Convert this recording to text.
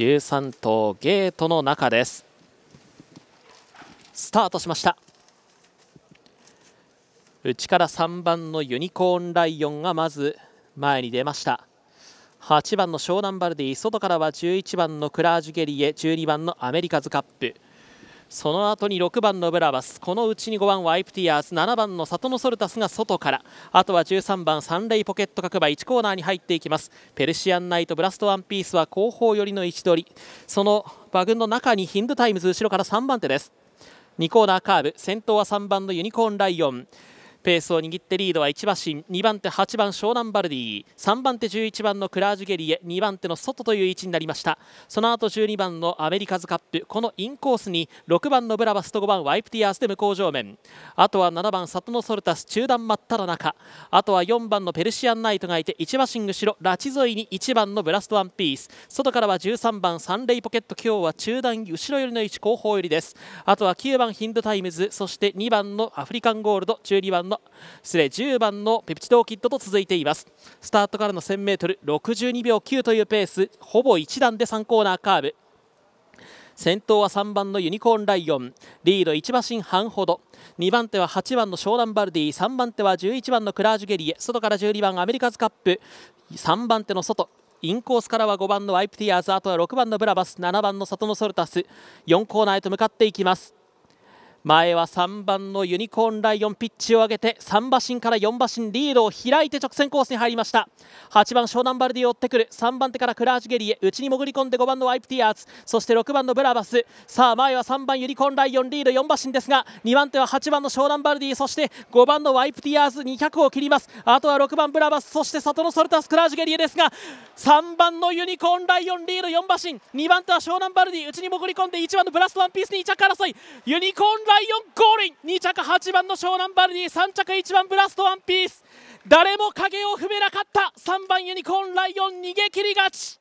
13頭ゲートの中ですスタートしました内から3番のユニコーンライオンがまず前に出ました8番の湘南バルディ外からは11番のクラージュゲリエ12番のアメリカズカップその後に6番のブラバスこのうちに5番はイプティアーズ7番のサトノソルタスが外からあとは13番サンレイポケット各馬1コーナーに入っていきますペルシアンナイトブラストワンピースは後方寄りの位置取りその馬群の中にヒンドタイムズ後ろから3番手です2コーナーカーブ先頭は3番のユニコーンライオンペースを握ってリードは1馬身2番手8番湘南バルディ3番手11番のクラージュゲリエ2番手の外という位置になりましたその後12番のアメリカズカップこのインコースに6番のブラバスと5番ワイプティアースで向こう上面あとは7番里のソルタス中段真っ只中あとは4番のペルシアンナイトがいて1馬身後ろラチ沿いに1番のブラストワンピース外からは13番サンレイポケット今日は中段後ろ寄りの位置後方寄りですあとは9番ヒンドタイムズそして2番のアフリカンゴールド12番の失礼10番のペプチドーキッドと続いていますスタートからの 1000m62 秒9というペースほぼ1段で3コーナーカーブ先頭は3番のユニコーンライオンリード1馬身半ほど2番手は8番のショーランバルディ3番手は11番のクラージュゲリエ外から12番アメリカズカップ3番手の外インコースからは5番のワイプティアーズあとは6番のブラバス7番の里のソルタス4コーナーへと向かっていきます前は3番のユニコーンライオンピッチを上げて3馬身から4馬身リードを開いて直線コースに入りました8番湘南バルディを追ってくる3番手からクラージュゲリエ内に潜り込んで5番のワイプティアーズそして6番のブラバスさあ前は3番ユニコーンライオンリード4馬身ですが2番手は8番の湘南バルディそして5番のワイプティアーズ200を切りますあとは6番ブラバスそして里のソルタスクラージュゲリエですが3番のユニコーンライオンリード4馬身2番手は湘南バルディ内に潜り込んで1番のブラストワンピースに2着争いユニコーンライオンゴールイン2着8番の湘南バルディ3着1番ブラストワンピース誰も影を踏めなかった3番ユニコーンライオン逃げ切り勝ち